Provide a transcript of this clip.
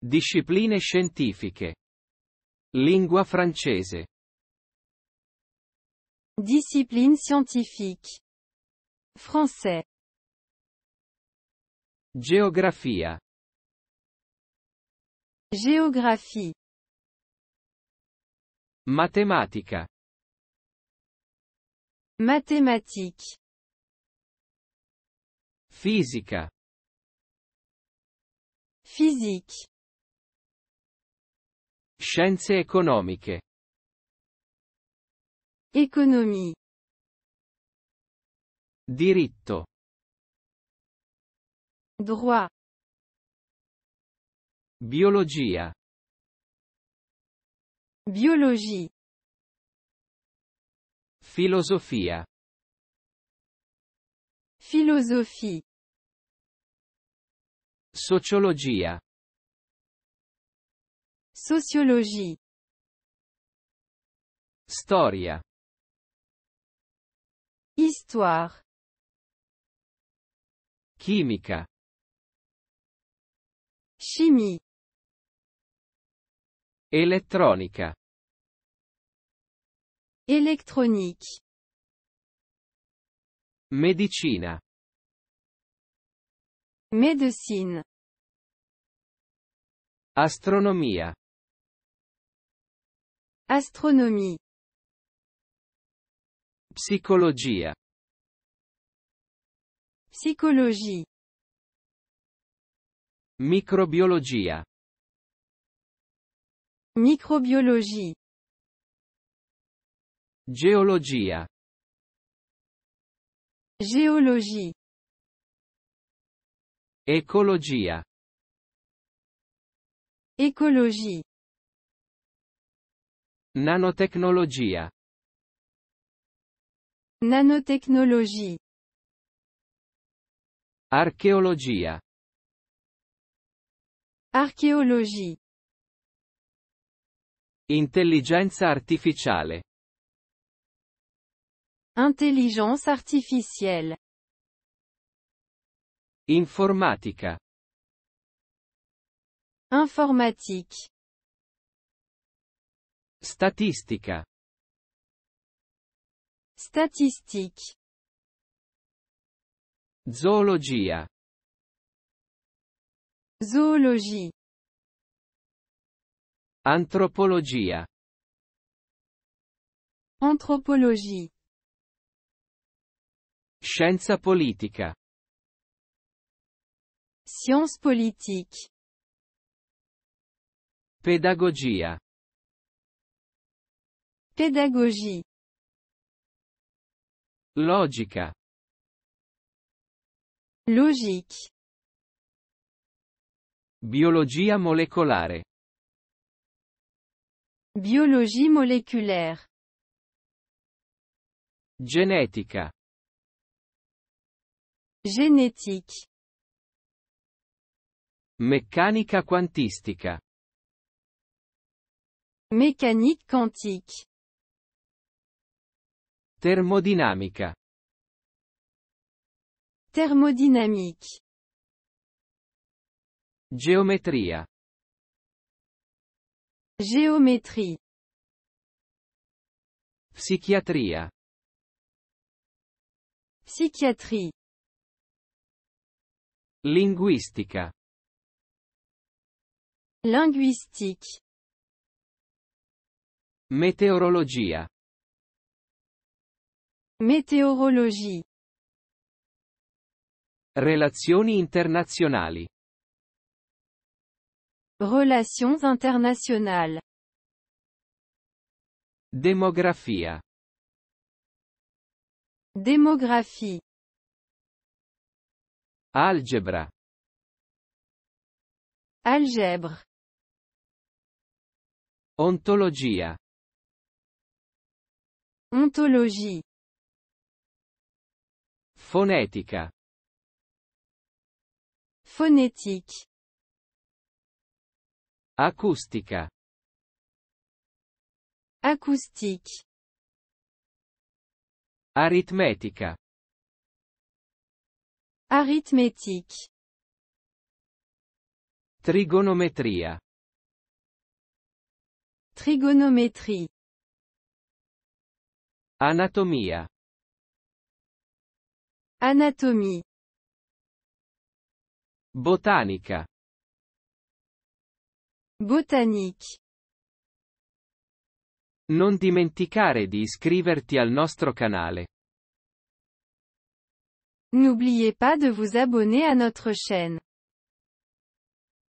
Discipline scientifiche. Lingua francese. Discipline scientifique. Français. Geografia. Géographie. Matematica. Mathématiques. Fisica. Physique. Scienze economiche. Economie. Diritto. Droit. Biologia. Biologie. Filosofia. Filosofia. Sociologia. Sociologie. Storia. Histoire. Chimica. Chimie. Elettronica. Électronique. Medicina. Médecine. Astronomia. Astronomie. psychologie Psychologie. microbiologie Microbiologie. Geologia. Géologie. écologie Écologie. Nanotecnologia. Nanotecnologia. Archeologia. Archeologia. Intelligenza artificiale. Intelligence artificielle. Informatica. Informatique. Statistica. Statistique. Zoologia. Zoologie. Antropologia. Antropologie. Scienza politica. Sciences politiques. Pedagogia. Pédagogie. Logica. Logique. Biologia molecolare. Biologie moléculaire. Genetica. Génétique. Meccanica quantistica. Meccanica quantique. Termodinamica. Termodinamica. Geometria. Géométrie. Psichiatria. Psychiatrie. Linguistica. Linguistique. Meteorologia. Météorologie. Relations internazionali. Relations internationales. Demografia. Démographie. Algebra. Algèbre. Ontologia. Ontologie. Fonetica. Phonétique. Acustica. Acoustique. Aritmetica. Arithmétique. Trigonometria. Trigonométrie. Anatomia. Anatomie. Botanica. Botanique. Non dimenticare di iscriverti al nostro canale. N'oubliez pas de vous abonner à notre chaîne.